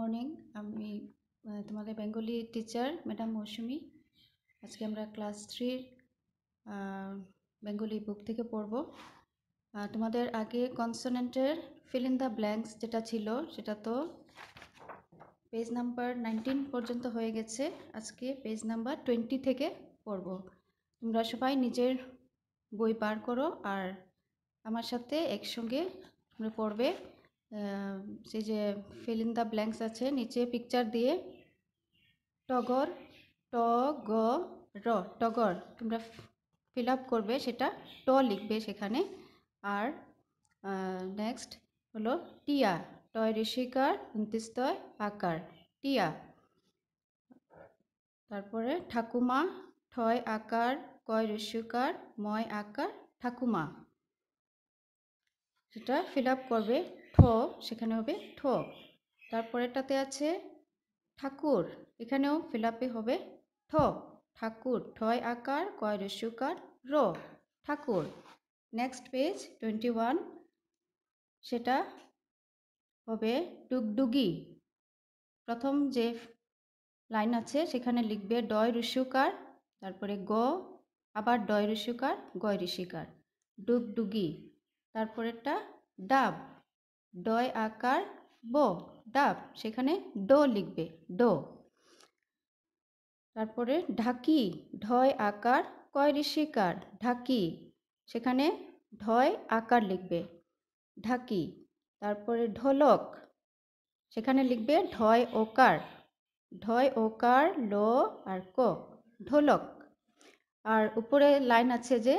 Morning আমি তোমাদের Bengali teacher madam মৌসুমি আজকে আমরা ক্লাস থ্রির বেঙ্গলি বুক থেকে পড়ব তোমাদের আগে কনসোনেন্টের ফিল ইন দ্য ব্ল্যাঙ্কস যেটা ছিল সেটা তো পেজ নাম্বার নাইনটিন পর্যন্ত হয়ে গেছে আজকে পেজ নাম্বার টোয়েন্টি থেকে পড়ব তোমরা সবাই নিজের বই বার করো আর আমার সাথে একসঙ্গে তোমরা পড়বে সেই যে ফিলিন দ্য ব্ল্যাঙ্কস আছে নিচে পিকচার দিয়ে টগর ট গ র টগর তোমরা ফিল আপ করবে সেটা ট লিখবে সেখানে আর নেক্সট হলো টিয়া টয় ঋষিকার উনত্রিশতয় আকার টিয়া তারপরে ঠাকুমা ঠয় আকার কয় ঋষিকার ময় আকার ঠাকুমা সেটা ফিল আপ করবে ঠ সেখানে হবে ঠ তারপরেরটাতে আছে ঠাকুর এখানেও ফিলাপে হবে ঠ ঠাকুর ঠয় আকার কয় রস্যুকার র ঠাকুর নেক্সট পেজ টোয়েন্টি ওয়ান সেটা হবে ডুগডুগি প্রথম যে লাইন আছে সেখানে লিখবে ডয় ঋষুকার তারপরে গ আবার ডয় ঋষুকার গয় ঋষিকার ডুগডুগি তারপরেরটা ডাব ডয় আকার বো ডাব সেখানে ডো লিখবে ডো তারপরে ঢাকি ঢয় আকার কয় ঋষিকার ঢাকি সেখানে ঢয় আকার লিখবে ঢাকি তারপরে ঢোলক সেখানে লিখবে ঢয় ওকার ঢয় ওকার লো আর ক ঢোলক আর উপরে লাইন আছে যে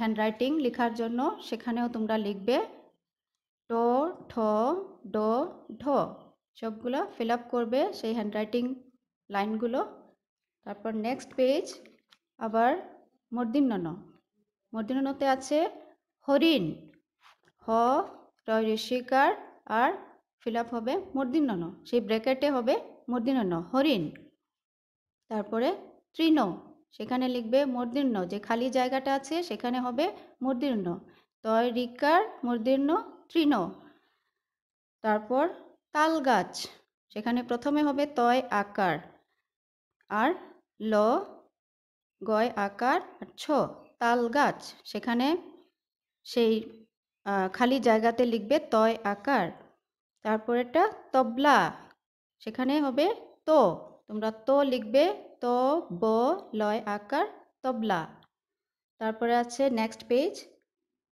হ্যান্ডরাইটিং লেখার জন্য সেখানেও তোমরা লিখবে ট ঠ ড ঢ সবগুলো ফিল আপ করবে সেই হ্যান্ডরাইটিং লাইনগুলো তারপর নেক্সট পেজ আবার মর্দিন্নন মর্দিন্নতে আছে হরিণ হ ঋষিকার আর ফিল আপ হবে মর্দিন্নন সেই ব্র্যাকেটে হবে মর্দিন্নন হরিণ তারপরে তৃণ সেখানে লিখবে মর্দীর্ণ যে খালি জায়গাটা আছে সেখানে হবে মর্দীর্ণ তয় রিকার মর্দীর্ণ তৃণ তারপর তাল গাছ সেখানে প্রথমে হবে তয় আকার আর ল গয় আকার আর ছ তাল গাছ সেখানে সেই খালি জায়গাতে লিখবে তয় আকার তারপর এটা তবলা সেখানে হবে তো তোমরা তো লিখবে ত ব লয় আকার তবলা তারপরে আছে নেক্সট পেজ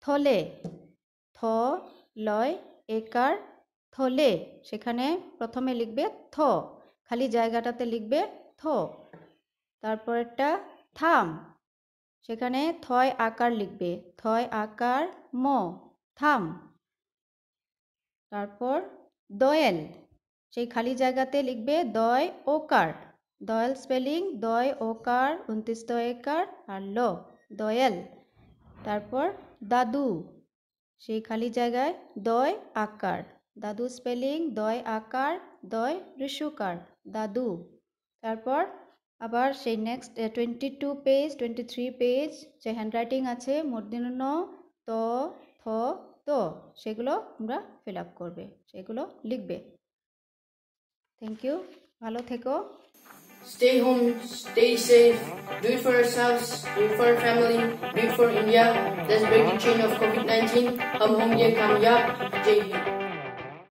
থলে থ লয় একার থলে সেখানে প্রথমে লিখবে থ খালি জায়গাটাতে লিখবে থ তারপরেরটা থাম সেখানে থয় আকার লিখবে থয় আকার ম থাম তারপর দয়েল সেই খালি জায়গাতে লিখবে দয় ওকার দয়েল স্পেলিং দয় ওকার উনত্রিশ একার আর ল দয়েল তারপর দাদু সেই খালি জায়গায় দয় আকার দাদু স্পেলিং দয় আকার দয় ঋষুকার দাদু তারপর আবার সেই next twenty two page twenty three page যে হ্যান্ডরাইটিং আছে মর্দিন ত থ তো সেগুলো তোমরা ফিল আপ করবে সেগুলো লিখবে থ্যাংক ইউ ভালো থেকো Stay home, stay safe, do it for ourselves, do it for our family, do it for India. Let's break the chain of COVID-19. Come home, ye kamyab. Jai Hind.